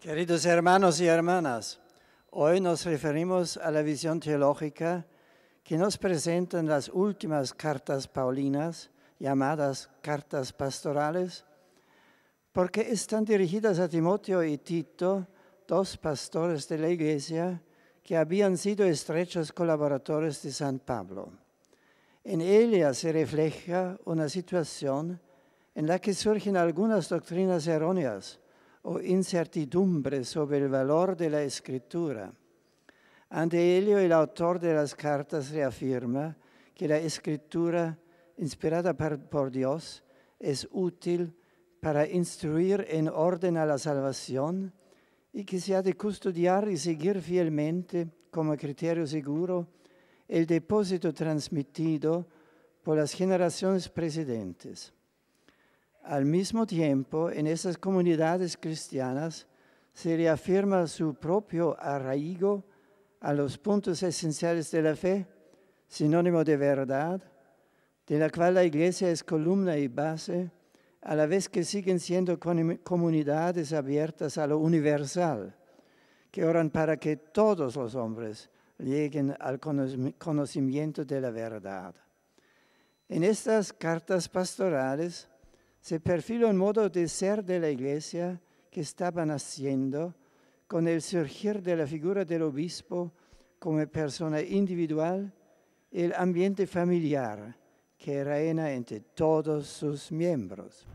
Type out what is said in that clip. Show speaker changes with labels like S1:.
S1: Queridos hermanos y hermanas, hoy nos referimos a la visión teológica que nos presentan las últimas cartas paulinas, llamadas cartas pastorales, porque están dirigidas a Timoteo y Tito, dos pastores de la iglesia que habían sido estrechos colaboradores de San Pablo. En ellas se refleja una situación en la que surgen algunas doctrinas erróneas, o incertidumbre sobre el valor de la escritura. Ante ello, el autor de las cartas reafirma que la escritura, inspirada por Dios, es útil para instruir en orden a la salvación y que se ha de custodiar y seguir fielmente, como criterio seguro, el depósito transmitido por las generaciones precedentes. Al mismo tiempo, en esas comunidades cristianas se reafirma su propio arraigo a los puntos esenciales de la fe, sinónimo de verdad, de la cual la Iglesia es columna y base, a la vez que siguen siendo comunidades abiertas a lo universal, que oran para que todos los hombres lleguen al conocimiento de la verdad. En estas cartas pastorales, se perfiló el modo de ser de la iglesia que estaba naciendo con el surgir de la figura del obispo como persona individual y el ambiente familiar que reina entre todos sus miembros.